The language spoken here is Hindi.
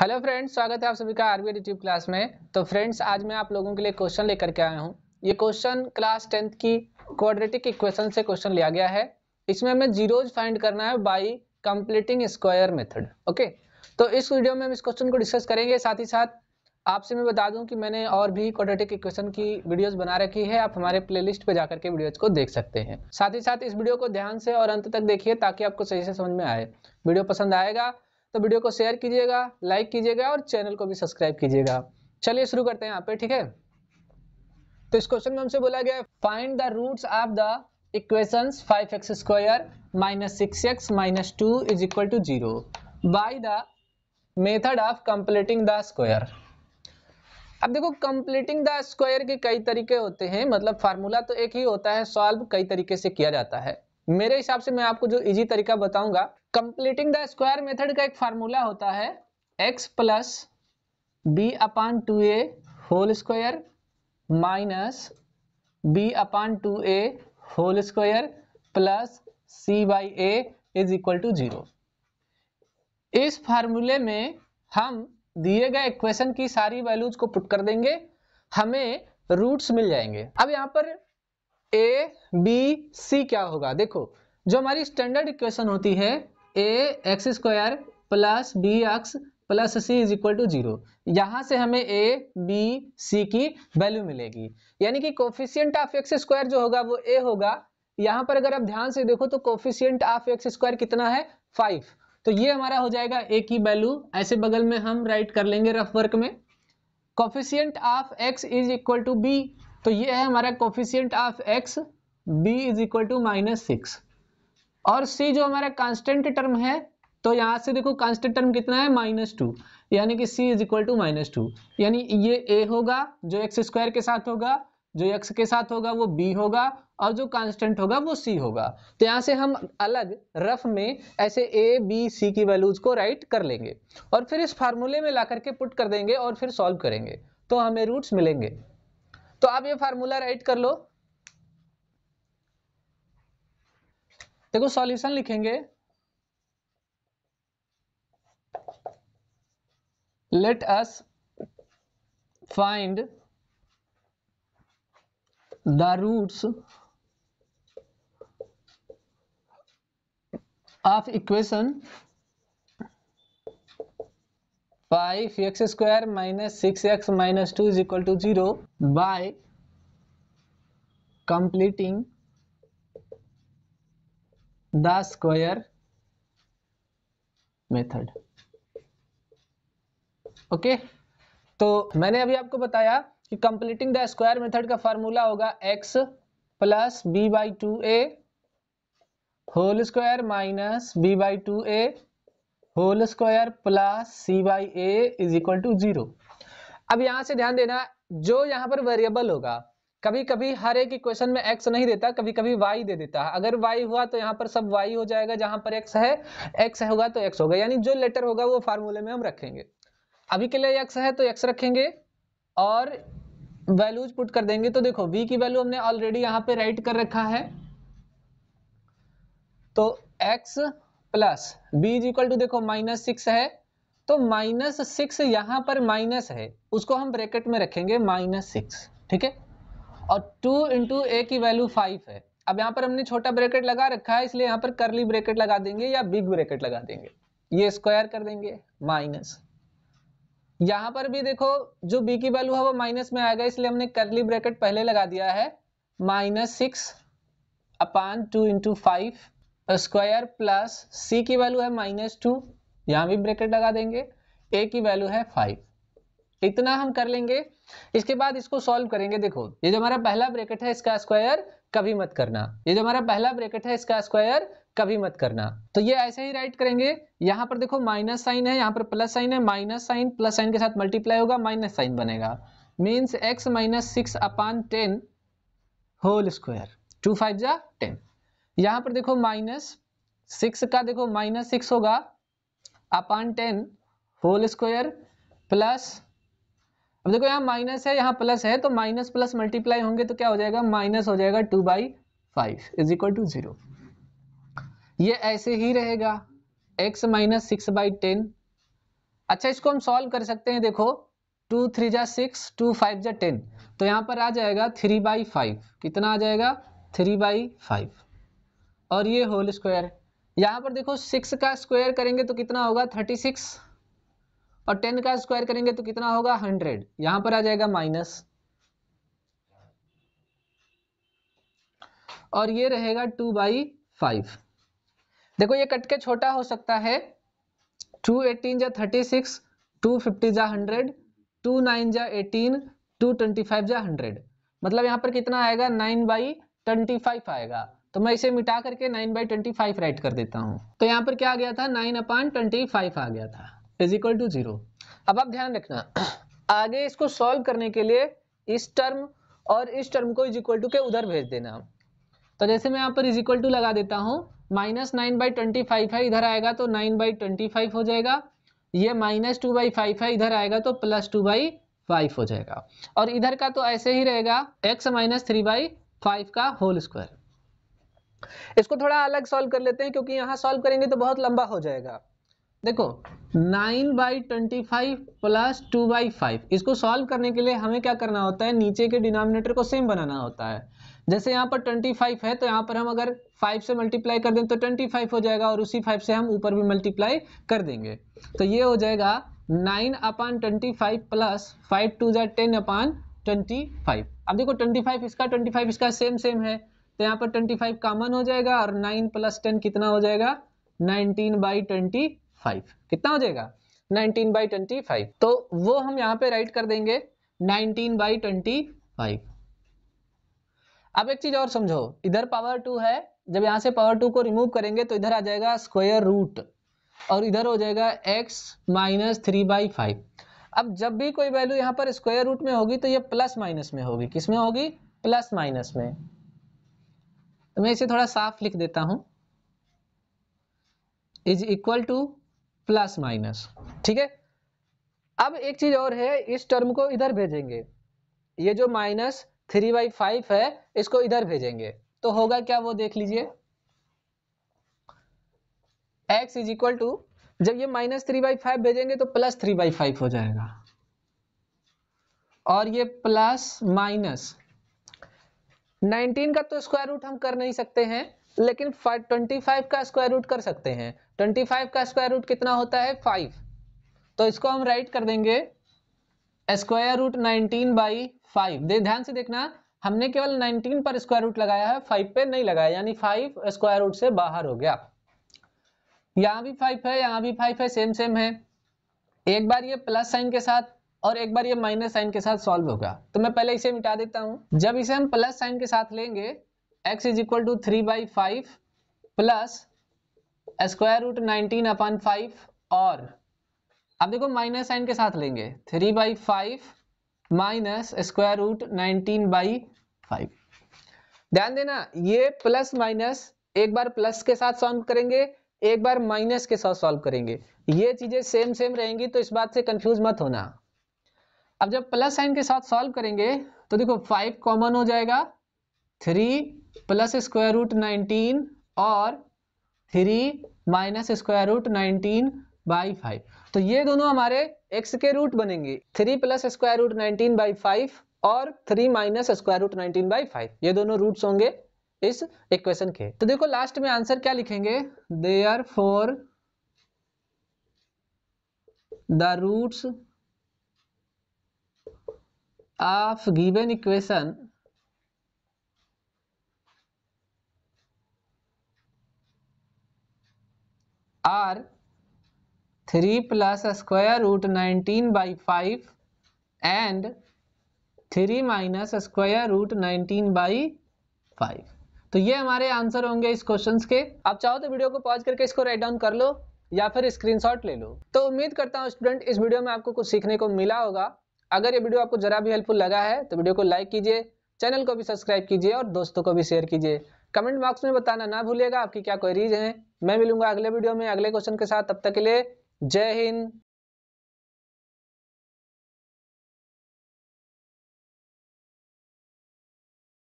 हेलो फ्रेंड्स स्वागत है आप सभी का आरबीआई यूट्यूब क्लास में तो फ्रेंड्स आज मैं आप लोगों के लिए क्वेश्चन लेकर के आया हूँ ये क्वेश्चन क्लास टेंथ की क्वाड्रेटिक इक्वेशन से क्वेश्चन लिया गया है इसमें हमें जीरोज फाइंड करना है by completing square method okay तो इस वीडियो में हम इस क्वेश्चन को डिस्कस करेंगे साथ ही साथ आपसे मैं बता दूं कि मैंने और भी क्वाड्रेटिक इक्वेशन की वीडियोज बना रखी है आप हमारे प्ले लिस्ट पर जाकर के वीडियोज को देख सकते हैं साथ ही साथ इस वीडियो को ध्यान से और अंत तक देखिए ताकि आपको सही से समझ में आए वीडियो पसंद आएगा तो वीडियो को शेयर कीजिएगा लाइक कीजिएगा और चैनल को भी सब्सक्राइब कीजिएगा चलिए शुरू करते हैं यहाँ पे ठीक है तो इस क्वेश्चन में हमसे बोला गया है find the roots of the five x square minus six x minus two is equal to zero by the method of completing the square अब देखो कंप्लीटिंग द स्क्वायर के कई तरीके होते हैं मतलब फार्मूला तो एक ही होता है सॉल्व कई तरीके से किया जाता है मेरे हिसाब से मैं आपको जो इजी तरीका बताऊंगा कंप्लीटिंग द स्क्वायर मेथड का एक फार्मूला होता है x plus b upon two a whole square minus b upon two a whole square plus c by a is equal to zero इस फार्मूले में हम दिए गए इक्वेशन की सारी वैल्यूज को पुट कर देंगे हमें रूट्स मिल जाएंगे अब यहाँ पर ए बी सी क्या होगा देखो जो हमारी स्टैंडर्ड इक्वेशन होती है a x square plus b x plus c is equal to zero यहां से हमें ए बी सी की वैल्यू मिलेगी यानी कि कोफिशियंट ऑफ एक्स स्क्वायर जो होगा वो ए होगा यहां पर अगर आप ध्यान से देखो तो कोफिशियंट ऑफ एक्स स्क्वायर कितना है फाइव तो ये हमारा हो जाएगा ए की वैल्यू ऐसे बगल में हम राइट कर लेंगे रफ वर्क में coefficient of x is equal to b तो ये है हमारा coefficient of x b is equal to minus six और सी जो हमारा कांस्टेंट टर्म है तो यहाँ से देखो कांस्टेंट टर्म कितना है माइनस टू यानी कि c is equal to minus two यानी ये ए होगा जो एक्स स्क्वायर के साथ होगा जो एक्स के साथ होगा वो बी होगा और जो कांस्टेंट होगा वो सी होगा तो यहाँ से हम अलग रफ में ऐसे ए बी सी की वैल्यूज को राइट कर लेंगे और फिर इस फार्मूले में ला करके पुट कर देंगे और फिर सॉल्व करेंगे तो हमें रूट्स मिलेंगे तो आप ये फार्मूला राइट कर लो देखो सॉल्यूशन लिखेंगे let us find the roots of equation five x square minus six x minus two is equal to zero by completing the square method okay तो मैंने अभी आपको बताया कि कंप्लीटिंग द स्क्वायर मेथड का फॉर्मूला होगा x plus b by two a whole square minus b by two a whole square plus c by a is equal to zero अब यहां से ध्यान देना जो यहां पर वेरिएबल होगा कभी कभी हर एक इक्वेशन में एक्स नहीं देता कभी कभी वाई दे देता है अगर वाई हुआ तो यहाँ पर सब वाई हो जाएगा जहां पर एक्स है एक्स होगा तो एक्स होगा यानी जो लेटर होगा वो फार्मूले में हम रखेंगे अभी के लिए एक्स है तो एक्स रखेंगे और वैल्यूज पुट कर देंगे तो देखो v की वैल्यू हमने ऑलरेडी यहाँ पे राइट कर रखा है तो x plus b is equal to देखो माइनस सिक्स है तो माइनस सिक्स यहां पर माइनस है उसको हम ब्रैकेट में रखेंगे माइनस सिक्स ठीक है और टू इंटू ए की वैल्यू फाइव है अब यहां पर हमने छोटा ब्रैकेट लगा रखा है इसलिए यहां पर करली ब्रैकेट लगा देंगे या बिग ब्रैकेट लगा देंगे ये स्क्वायर कर देंगे माइनस यहां पर भी देखो जो बी की वैल्यू है वो माइनस में आएगा इसलिए हमने करली ब्रैकेट पहले लगा दिया है minus six upon two into five square plus c की वैल्यू है माइनस टू यहां भी ब्रैकेट लगा देंगे ए की वैल्यू है फाइव इतना हम कर लेंगे इसके बाद इसको सॉल्व करेंगे देखो ये जो हमारा पहला ब्रैकेट है इसका स्क्वायर कभी मत करना ये जो हमारा पहला ब्रैकेट है इसका स्क्वायर कभी मत करना तो ये ऐसे ही राइट करेंगे यहां पर देखो माइनस साइन है यहां पर प्लस साइन है माइनस साइन प्लस साइन के साथ मल्टीप्लाई होगा माइनस साइन बनेगा means x minus six upon ten whole square two five जा टेन यहां पर देखो माइनस सिक्स का देखो माइनस सिक्स होगा upon ten whole square plus अब देखो यहाँ माइनस है यहाँ प्लस है तो माइनस प्लस मल्टीप्लाई होंगे तो क्या हो जाएगा माइनस हो जाएगा two by five is equal to zero ये ऐसे ही रहेगा x minus six by ten अच्छा इसको हम सॉल्व कर सकते हैं देखो टू थ्री जा सिक्स टू फाइव जा टेन तो यहाँ पर आ जाएगा थ्री बाई फाइव कितना आ जाएगा थ्री बाई फाइव और ये होल स्क्वायर यहाँ पर देखो सिक्स का स्क्वायर करेंगे तो कितना होगा थर्टी सिक्स और टेन का स्क्वायर करेंगे तो कितना होगा हंड्रेड यहाँ पर आ जाएगा माइनस और ये रहेगा टू बाई फाइव देखो ये कट के छोटा हो सकता है टू एटीन जा थर्टी सिक्स टू फिफ्टी जा हंड्रेड टू नाइन जा एटीन टू ट्वेंटी फाइव जा हंड्रेड मतलब यहाँ पर कितना आएगा नाइन बाई ट्वेंटी फाइव आएगा तो मैं इसे मिटा करके nine by twenty five write कर देता हूँ तो यहाँ पर क्या आ गया था नाइन अपॉन ट्वेंटी फाइव आ गया था इज इक्वल टू जीरो अब आप ध्यान रखना आगे इसको सॉल्व करने के लिए इस टर्म और इस टर्म को इज इक्वल टू के उधर भेज देना तो जैसे मैं यहाँ पर इज इक्वल टू लगा देता हूँ minus nine by twenty five है इधर आएगा तो नाइन बाई ट्वेंटी फाइव हो जाएगा ये माइनस टू बाई फाइव है इधर आएगा तो प्लस टू बाई फाइव हो जाएगा और इधर का तो ऐसे ही रहेगा x minus three by five का होल स्क्वायर इसको थोड़ा अलग सॉल्व कर लेते हैं क्योंकि यहाँ सॉल्व करेंगे तो बहुत लंबा हो जाएगा देखो nine by twenty five plus two by five इसको सॉल्व करने के लिए हमें क्या करना होता है नीचे के डिनोमिनेटर को सेम बनाना होता है जैसे यहाँ पर ट्वेंटी फाइव है तो यहाँ पर हम अगर फाइव से मल्टीप्लाई कर दें तो ट्वेंटी फाइव हो जाएगा और उसी फाइव से हम ऊपर भी मल्टीप्लाई कर देंगे तो ये हो जाएगा nine upon twenty five plus five two जै टेन अपान ट्वेंटी फाइव अब देखो ट्वेंटी फाइव इसका ट्वेंटी फाइव इसका सेम सेम है तो यहाँ पर 25 फाइव कामन हो जाएगा और 9 प्लस टेन कितना हो जाएगा 19 बाई ट्वेंटी कितना हो जाएगा 19 बाई ट्वेंटी तो वो हम यहाँ पे राइट कर देंगे 19 बाई ट्वेंटी अब एक चीज और समझो इधर पावर टू है जब यहाँ से पावर टू को रिमूव करेंगे तो इधर आ जाएगा स्क्वायर रूट और इधर हो जाएगा x minus three by five अब जब भी कोई वैल्यू यहाँ पर स्क्वायर रूट में होगी तो ये प्लस माइनस में होगी किसमें होगी प्लस माइनस में तो मैं इसे थोड़ा साफ लिख देता हूं is equal to plus minus ठीक है अब एक चीज और है इस टर्म को इधर भेजेंगे ये जो माइनस थ्री बाई फाइव है इसको इधर भेजेंगे तो होगा क्या वो देख लीजिए x इज इक्वल टू जब ये माइनस थ्री बाई फाइव भेजेंगे तो प्लस थ्री बाई फाइव हो जाएगा और ये प्लस माइनस 19 का तो स्क्वायर रूट हम कर नहीं सकते हैं लेकिन 25 का स्क्वायर रूट कर सकते हैं 25 का स्क्वायर रूट कितना होता है 5 तो इसको हम राइट कर देंगे स्क्वायर रूट 19 बाई फाइव दे, ध्यान से देखना हमने केवल 19 पर स्क्वायर रूट लगाया है 5 पे नहीं लगाया यानी 5 स्क्वायर रूट से बाहर हो गया यहां भी 5 है यहां भी 5 है सेम सेम है एक बार ये प्लस साइन के साथ और एक बार ये माइनस साइन के साथ सॉल्व होगा तो मैं पहले इसे मिटा देता हूँ जब इसे हम प्लस साइन के साथ लेंगे x is equal to three by five plus square root nineteen upon five और अब देखो माइनस साइन के साथ लेंगे three by five minus square root nineteen by five ध्यान देना ये प्लस माइनस एक बार प्लस के साथ सॉल्व करेंगे एक बार माइनस के साथ सॉल्व करेंगे ये चीजें सेम सेम रहेंगी तो इस बात से कंफ्यूज मत होना अब जब प्लस साइन के साथ सॉल्व करेंगे तो देखो फाइव कॉमन हो जाएगा three plus square root nineteen और three minus square root nineteen by five तो ये दोनों हमारे एक्स के रूट बनेंगे three plus square root nineteen by five और three minus square root nineteen by five ये दोनों रूट्स होंगे इस इक्वेशन के तो देखो लास्ट में आंसर क्या लिखेंगे they are for the roots of given equation r 3 plus square root 19 by 5 and 3 minus square root nineteen by five तो ये हमारे आंसर होंगे इस क्वेश्चन के आप चाहो तो वीडियो को पॉज करके इसको राइट डाउन कर लो या फिर स्क्रीनशॉट ले लो तो उम्मीद करता हूँ स्टूडेंट इस वीडियो में आपको कुछ सीखने को मिला होगा अगर ये वीडियो आपको जरा भी हेल्पफुल लगा है तो वीडियो को लाइक कीजिए चैनल को भी सब्सक्राइब कीजिए और दोस्तों को भी शेयर कीजिए कमेंट बॉक्स में बताना ना भूलिएगा आपकी क्या क्वेरीज हैं मैं मिलूंगा अगले वीडियो में अगले क्वेश्चन के साथ तब तक के लिए जय हिंद